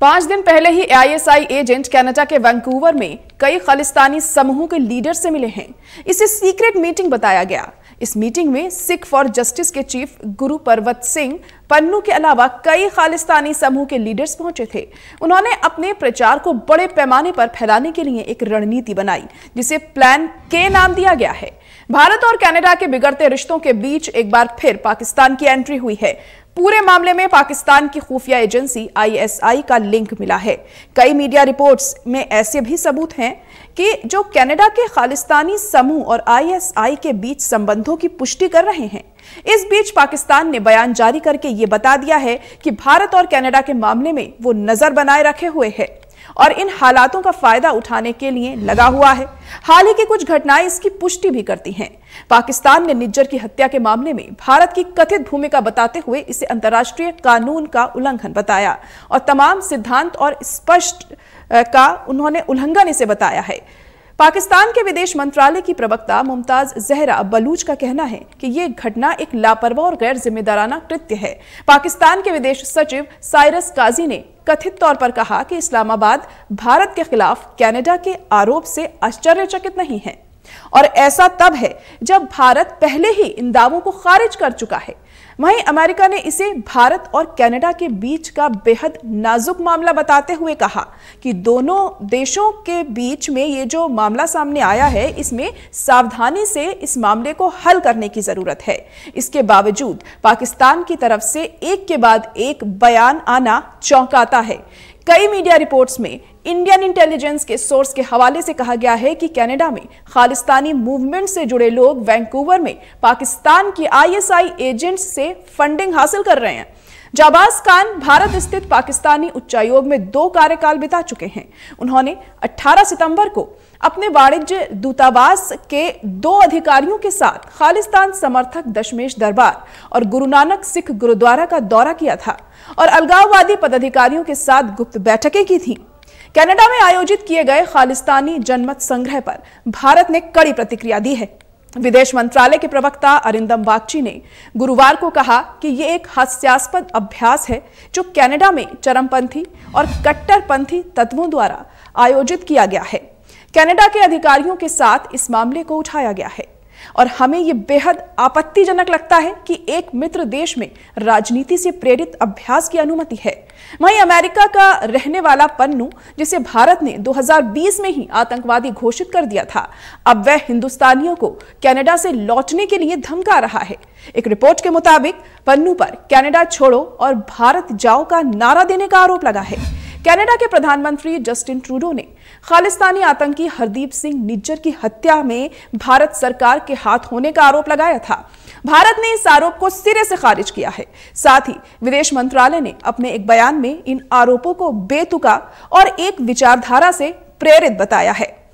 पांच दिन पहले ही आईएसआई एजेंट कनाडा के वैंकूवर में कई खालिस्तानी समूहों के लीडर से मिले हैं इसे सीक्रेट मीटिंग बताया गया इस मीटिंग में सिख फॉर जस्टिस के चीफ गुरु पर्वत सिंह पन्नू के अलावा कई खालिस्तानी समूह के लीडर्स पहुंचे थे उन्होंने अपने प्रचार को बड़े पैमाने पर फैलाने के लिए एक रणनीति बनाई जिसे प्लान के नाम दिया गया है भारत और कनाडा के बिगड़ते रिश्तों के बीच एक बार फिर पाकिस्तान की एंट्री हुई है पूरे मामले में पाकिस्तान की खुफिया एजेंसी आईएसआई का लिंक मिला है कई मीडिया रिपोर्ट्स में ऐसे भी सबूत हैं कि जो कनाडा के खालिस्तानी समूह और आईएसआई के बीच संबंधों की पुष्टि कर रहे हैं इस बीच पाकिस्तान ने बयान जारी करके ये बता दिया है कि भारत और कनाडा के मामले में वो नजर बनाए रखे हुए है और इन हालातों का फायदा उठाने के लिए लगा हुआ है हाल ही की कुछ घटनाएं इसकी पुष्टि भी करती हैं पाकिस्तान ने निज्जर की हत्या के मामले में भारत की कथित भूमिका बताते हुए इसे अंतर्राष्ट्रीय कानून का उल्लंघन बताया और तमाम सिद्धांत और स्पष्ट का उन्होंने उल्लंघन इसे बताया है पाकिस्तान के विदेश मंत्रालय की प्रवक्ता मुमताज जहरा बलूच का कहना है कि ये घटना एक लापरवाह और गैर जिम्मेदाराना कृत्य है पाकिस्तान के विदेश सचिव साइरस काजी ने कथित तौर पर कहा कि इस्लामाबाद भारत के खिलाफ कनाडा के आरोप से आश्चर्यचकित नहीं है और ऐसा तब है जब भारत पहले ही इन दावों को खारिज कर चुका है वहीं अमेरिका ने इसे भारत और कनाडा के बीच का बेहद नाजुक मामला बताते हुए कहा कि दोनों देशों के बीच में ये जो मामला सामने आया है इसमें सावधानी से इस मामले को हल करने की ज़रूरत है इसके बावजूद पाकिस्तान की तरफ से एक के बाद एक बयान आना चौंकाता है कई मीडिया रिपोर्ट्स में इंडियन इंटेलिजेंस के सोर्स के हवाले से कहा गया है कि कनाडा में खालिस्तानी मूवमेंट से जुड़े लोग वैंकूवर में पाकिस्तान की आईएसआई एजेंट्स से फंडिंग हासिल कर रहे हैं जाबाज खान भारत स्थित पाकिस्तानी उच्चायोग में दो कार्यकाल बिता चुके हैं उन्होंने 18 सितंबर को अपने वाणिज्य दूतावास के दो अधिकारियों के साथ खालिस्तान समर्थक दशमेश दरबार और गुरु नानक सिख गुरुद्वारा का दौरा किया था और अलगाववादी पदाधिकारियों के साथ गुप्त बैठकें की थी कनाडा में आयोजित किए गए खालिस्तानी जनमत संग्रह पर भारत ने कड़ी प्रतिक्रिया दी है विदेश मंत्रालय के प्रवक्ता अरिंदम बागची ने गुरुवार को कहा कि ये एक हास्यास्पद अभ्यास है जो कनाडा में चरमपंथी और कट्टरपंथी तत्वों द्वारा आयोजित किया गया है कनाडा के अधिकारियों के साथ इस मामले को उठाया गया है और हमें ये बेहद आपत्तिजनक लगता है कि एक मित्र देश में राजनीति से प्रेरित अभ्यास की अनुमति है वहीं अमेरिका का रहने वाला पन्नू जिसे भारत ने 2020 में ही आतंकवादी घोषित कर दिया था अब वह हिंदुस्तानियों को कनाडा से लौटने के लिए धमका रहा है एक रिपोर्ट के मुताबिक पन्नू पर कनाडा छोड़ो और भारत जाओ का नारा देने का आरोप लगा है कनाडा के प्रधानमंत्री जस्टिन ट्रूडो ने खालिस्तानी आतंकी हरदीप सिंह निज्जर की हत्या में भारत सरकार के हाथ होने का आरोप लगाया था भारत ने इस आरोप को सिरे से खारिज किया है साथ ही विदेश मंत्रालय ने अपने एक बयान में इन आरोपों को बेतुका और एक विचारधारा से प्रेरित बताया है